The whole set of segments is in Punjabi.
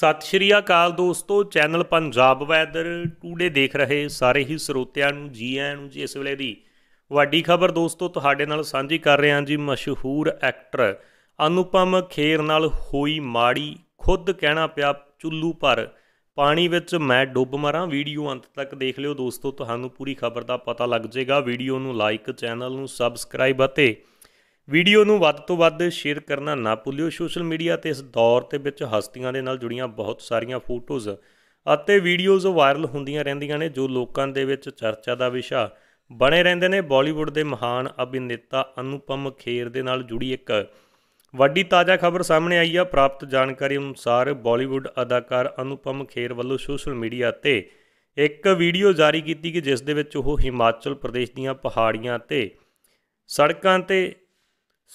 ਸਤਿ ਸ਼੍ਰੀ ਅਕਾਲ ਦੋਸਤੋ ਚੈਨਲ ਪੰਜਾਬ ਵੈਦਰ ਟੂਡੇ ਦੇਖ ਰਹੇ ਸਾਰੇ ਹੀ ਸਰੋਤਿਆਂ ਨੂੰ ਜੀ ਆਇਆਂ ਨੂੰ ਜੀ ਇਸ ਵੇਲੇ ਦੀ ਵੱਡੀ ਖਬਰ ਦੋਸਤੋ ਤੁਹਾਡੇ ਨਾਲ ਸਾਂਝੀ ਕਰ ਰਹੇ ਹਾਂ ਜੀ ਮਸ਼ਹੂਰ ਐਕਟਰ ਅਨੁਪਮ ਖੇਰ ਨਾਲ ਹੋਈ ਮਾੜੀ ਖੁਦ ਕਹਿਣਾ ਪਿਆ ਚੁੱਲੂ ਪਰ ਪਾਣੀ ਵਿੱਚ ਮੈਂ ਡੁੱਬ ਮਰਾਂ ਵੀਡੀਓ ਅੰਤ ਤੱਕ ਦੇਖ ਲਿਓ ਦੋਸਤੋ ਤੁਹਾਨੂੰ ਪੂਰੀ ਖਬਰ ਦਾ ਪਤਾ ਲੱਗ ਜਾਏਗਾ ਵੀਡੀਓ ਨੂੰ ਲਾਈਕ ਚੈਨਲ ਨੂੰ ਸਬਸਕ੍ਰਾਈਬ ਅਤੇ ਵੀਡੀਓ ਨੂੰ ਵੱਧ ਤੋਂ ਵੱਧ ਸ਼ੇਅਰ ਕਰਨਾ ਨਾ ਭੁੱਲਿਓ ਸੋਸ਼ਲ ਮੀਡੀਆ ਤੇ ਇਸ ਦੌਰ ਤੇ ਵਿੱਚ ਹਸਤੀਆਂ ਦੇ ਨਾਲ ਜੁੜੀਆਂ ਬਹੁਤ ਸਾਰੀਆਂ ਫੋਟੋਜ਼ ਅਤੇ ਵੀਡੀਓਜ਼ ਵਾਇਰਲ ਹੁੰਦੀਆਂ ਰਹਿੰਦੀਆਂ ਨੇ ਜੋ ਲੋਕਾਂ ਦੇ ਵਿੱਚ ਚਰਚਾ ਦਾ ਵਿਸ਼ਾ ਬਣੇ ਰਹਿੰਦੇ ਨੇ ਬਾਲੀਵੁੱਡ ਦੇ ਮਹਾਨ ਅਭਿਨੇਤਾ ਅਨੁਪਮ ਖੇਰ ਦੇ ਨਾਲ ਜੁੜੀ ਇੱਕ ਵੱਡੀ ਤਾਜ਼ਾ ਖਬਰ ਸਾਹਮਣੇ ਆਈ ਆ ਪ੍ਰਾਪਤ ਜਾਣਕਾਰੀ ਅਨੁਸਾਰ ਬਾਲੀਵੁੱਡ ਅਦਾਕਾਰ ਅਨੁਪਮ ਖੇਰ ਵੱਲੋਂ ਸੋਸ਼ਲ ਮੀਡੀਆ ਤੇ ਇੱਕ ਵੀਡੀਓ ਜਾਰੀ ਕੀਤੀ ਕਿ ਜਿਸ ਦੇ ਵਿੱਚ ਉਹ ਹਿਮਾਚਲ ਪ੍ਰਦੇਸ਼ ਦੀਆਂ ਪਹਾੜੀਆਂ ਤੇ ਸੜਕਾਂ ਤੇ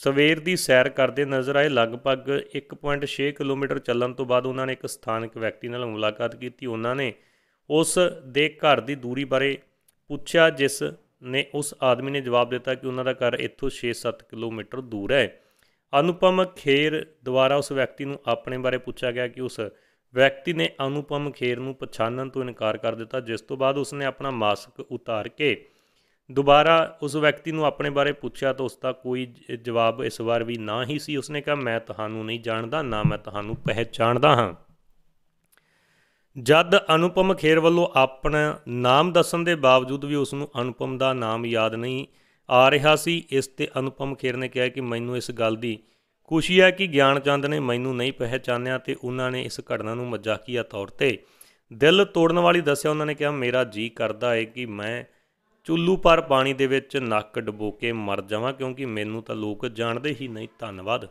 ਸਵੇਰ ਦੀ ਸੈਰ ਕਰਦੇ ਨਜ਼ਰ ਆਏ ਲਗਭਗ 1.6 ਕਿਲੋਮੀਟਰ ਚੱਲਣ ਤੋਂ ਬਾਅਦ ਉਹਨਾਂ ਨੇ ਇੱਕ ਸਥਾਨਕ ਵਿਅਕਤੀ ਨਾਲ ਮੁਲਾਕਾਤ ਕੀਤੀ ਉਹਨਾਂ ਨੇ ਉਸ ਦੇ ਘਰ ਦੀ ਦੂਰੀ ਬਾਰੇ ਪੁੱਛਿਆ ਜਿਸ ਨੇ ਉਸ ਆਦਮੀ ਨੇ ਜਵਾਬ ਦਿੱਤਾ ਕਿ ਉਹਨਾਂ ਦਾ ਘਰ ਇੱਥੋਂ 6-7 ਕਿਲੋਮੀਟਰ ਦੂਰ ਹੈ ਅਨੁਪਮ ਖੇਰ ਦੁਆਰਾ ਉਸ ਵਿਅਕਤੀ ਨੂੰ ਆਪਣੇ ਬਾਰੇ ਪੁੱਛਿਆ ਗਿਆ ਕਿ ਉਸ ਵਿਅਕਤੀ ਨੇ ਅਨੁਪਮ ਖੇਰ ਨੂੰ ਪਛਾਣਨ ਤੋਂ ਇਨਕਾਰ ਕਰ ਦਿੱਤਾ ਜਿਸ ਤੋਂ ਬਾਅਦ ਉਸਨੇ ਆਪਣਾ ਮਾਸਕ ਉਤਾਰ ਕੇ ਦੁਬਾਰਾ ਉਸ ਵਿਅਕਤੀ ਨੂੰ ਆਪਣੇ ਬਾਰੇ ਪੁੱਛਿਆ ਤਾਂ ਉਸ ਦਾ ਕੋਈ ਜਵਾਬ ਇਸ ਵਾਰ ਵੀ ਨਾ ਹੀ ਸੀ ਉਸਨੇ ਕਿਹਾ ਮੈਂ ਤੁਹਾਨੂੰ ਨਹੀਂ ਜਾਣਦਾ ਨਾ ਮੈਂ ਤੁਹਾਨੂੰ ਪਹਿਚਾਣਦਾ ਹਾਂ ਜਦ ਅਨੁਪਮ ਖੇਰ ਵੱਲੋਂ ਆਪਣਾ ਨਾਮ ਦੱਸਣ ਦੇ ਬਾਵਜੂਦ ਵੀ ਉਸ ਨੂੰ ਅਨੁਪਮ ਦਾ ਨਾਮ ਯਾਦ ਨਹੀਂ ਆ ਰਿਹਾ ਸੀ ਇਸ ਤੇ ਅਨੁਪਮ ਖੇਰ ਨੇ ਕਿਹਾ ਕਿ ਮੈਨੂੰ ਇਸ ਗੱਲ ਦੀ ਖੁਸ਼ੀ ਹੈ ਕਿ ਗਿਆਨ ਚੰਦ ਨੇ ਮੈਨੂੰ ਨਹੀਂ ਪਹਿਚਾਨਿਆ ਤੇ ਉਹਨਾਂ ਨੇ ਇਸ ਘਟਨਾ ਨੂੰ ਮਜ਼ਾਕੀਆ ਤੌਰ ਤੇ ਦਿਲ ਤੋੜਨ ਵਾਲੀ ਦੱਸਿਆ ਉਹਨਾਂ ਨੇ ਕਿਹਾ ਮੇਰਾ ਜੀ ਕਰਦਾ ਹੈ ਕਿ ਮੈਂ ਚੁੱਲੂ ਪਰ ਪਾਣੀ ਦੇ ਵਿੱਚ ਨੱਕ ਡਬੋ ਕੇ ਮਰ ਜਾਵਾਂ ਕਿਉਂਕਿ ਮੈਨੂੰ ਤਾਂ ਲੋਕ ਜਾਣਦੇ ਹੀ ਨਹੀਂ ਧੰਨਵਾਦ